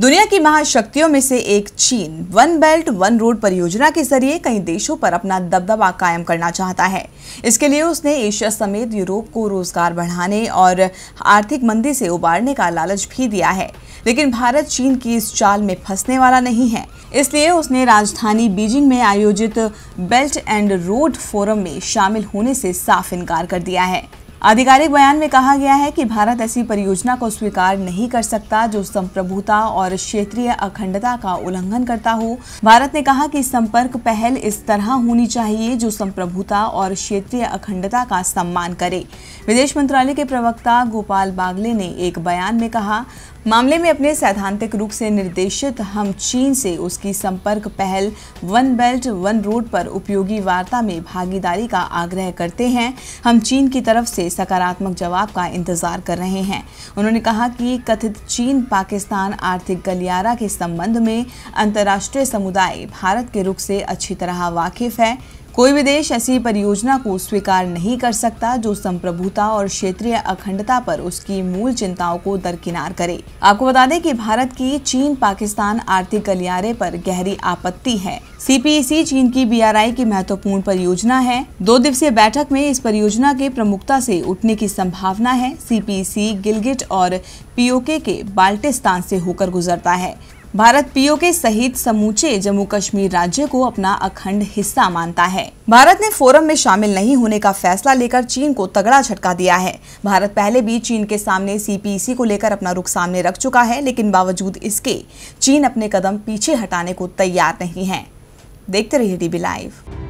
दुनिया की महाशक्तियों में से एक चीन वन बेल्ट वन रोड परियोजना के जरिए कई देशों पर अपना दबदबा कायम करना चाहता है इसके लिए उसने एशिया समेत यूरोप को रोजगार बढ़ाने और आर्थिक मंदी से उबारने का लालच भी दिया है लेकिन भारत चीन की इस चाल में फंसने वाला नहीं है इसलिए उसने राजधानी बीजिंग में आयोजित बेल्ट एंड रोड फोरम में शामिल होने से साफ इनकार कर दिया है आधिकारिक बयान में कहा गया है कि भारत ऐसी परियोजना को स्वीकार नहीं कर सकता जो संप्रभुता और क्षेत्रीय अखंडता का उल्लंघन करता हो भारत ने कहा कि संपर्क पहल इस तरह होनी चाहिए जो संप्रभुता और क्षेत्रीय अखंडता का सम्मान करे विदेश मंत्रालय के प्रवक्ता गोपाल बागले ने एक बयान में कहा मामले में अपने सैद्धांतिक रूप से निर्देशित हम चीन से उसकी संपर्क पहल वन बेल्ट वन रोड पर उपयोगी वार्ता में भागीदारी का आग्रह करते हैं हम चीन की तरफ से सकारात्मक जवाब का इंतजार कर रहे हैं उन्होंने कहा कि कथित चीन पाकिस्तान आर्थिक गलियारा के संबंध में अंतर्राष्ट्रीय समुदाय भारत के रुख से अच्छी तरह वाकिफ है कोई भी देश ऐसी परियोजना को स्वीकार नहीं कर सकता जो संप्रभुता और क्षेत्रीय अखंडता पर उसकी मूल चिंताओं को दरकिनार करे आपको बता दें कि भारत की चीन पाकिस्तान आर्थिक गलियारे पर गहरी आपत्ति है सीपीईसी e चीन की बीआरआई की महत्वपूर्ण परियोजना है दो दिवसीय बैठक में इस परियोजना के प्रमुखता से उठने की संभावना है सीपीईसी e गिलगिट और पीओके के बाल्टिस्तान से होकर गुजरता है भारत पीओके सहित समूचे जम्मू कश्मीर राज्य को अपना अखंड हिस्सा मानता है भारत ने फोरम में शामिल नहीं होने का फैसला लेकर चीन को तगड़ा झटका दिया है भारत पहले भी चीन के सामने सीपीसी को लेकर अपना रुख सामने रख चुका है लेकिन बावजूद इसके चीन अपने कदम पीछे हटाने को तैयार नहीं है देखते रहिए डीबी लाइव